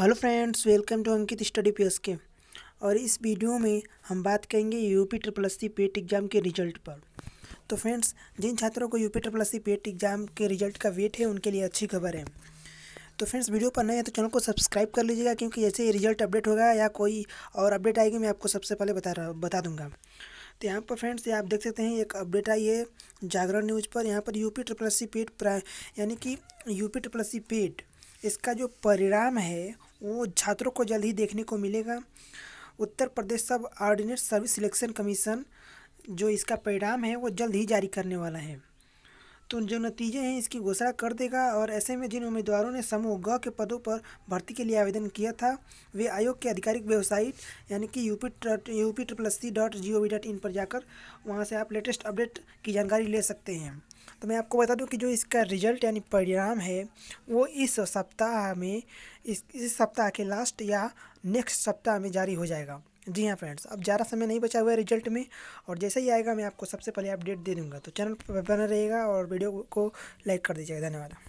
hello friends welcome to Ankit study P K और इस वीडियो में हम बात करेंगे UP triple S C PET exam के रिजल्ट पर तो फ्रेंड्स जिन छात्रों को UP triple S C PET exam के रिजल्ट का वेट है उनके लिए अच्छी खबर है तो फ्रेंड्स वीडियो पर नए हैं तो चैनल को सब्सक्राइब कर लीजिएगा क्योंकि जैसे ही रिजल्ट अपडेट होगा या कोई और अपडेट आएगी मैं आपको सबसे पहले बता रहा बता दूंगा तो यहाँ पर फ्रेंड्स ये आप देख सकते हैं एक अपडेट आई है जागरण न्यूज़ पर यहाँ पर UP triple S C PET यानी कि UP triple S C PET इसका जो परिणाम है वो छात्रों को जल्द ही देखने को मिलेगा उत्तर प्रदेश सब ऑर्डिनेट सर्विस सिलेक्शन कमीशन जो इसका परिणाम है वो जल्द ही जारी करने वाला है तो जो नतीजे हैं इसकी घोषणा कर देगा और ऐसे में जिन उम्मीदवारों ने समूह ग के पदों पर भर्ती के लिए आवेदन किया था वे आयोग के आधिकारिक वेबसाइट यानी कि UP UP triple C dot G O V dot in पर जाकर वहाँ से आप लेटेस्ट अपडेट की जानकारी ले सकते हैं तो मैं आपको बता दूं कि जो इसका रिजल्ट यानी परिणाम है वो इस सप्ताह में इस इस सप्ताह के लास्ट या नेक्स्ट सप्ताह में जारी हो जाएगा जी हाँ फ्रेंड्स अब ज़्यादा समय नहीं बचा हुआ है रिजल्ट में और जैसे ही आएगा मैं आपको सबसे पहले अपडेट दे दूँगा तो चैनल पर बना रहेगा और वीडियो को लाइक कर दीजिएगा धन्यवाद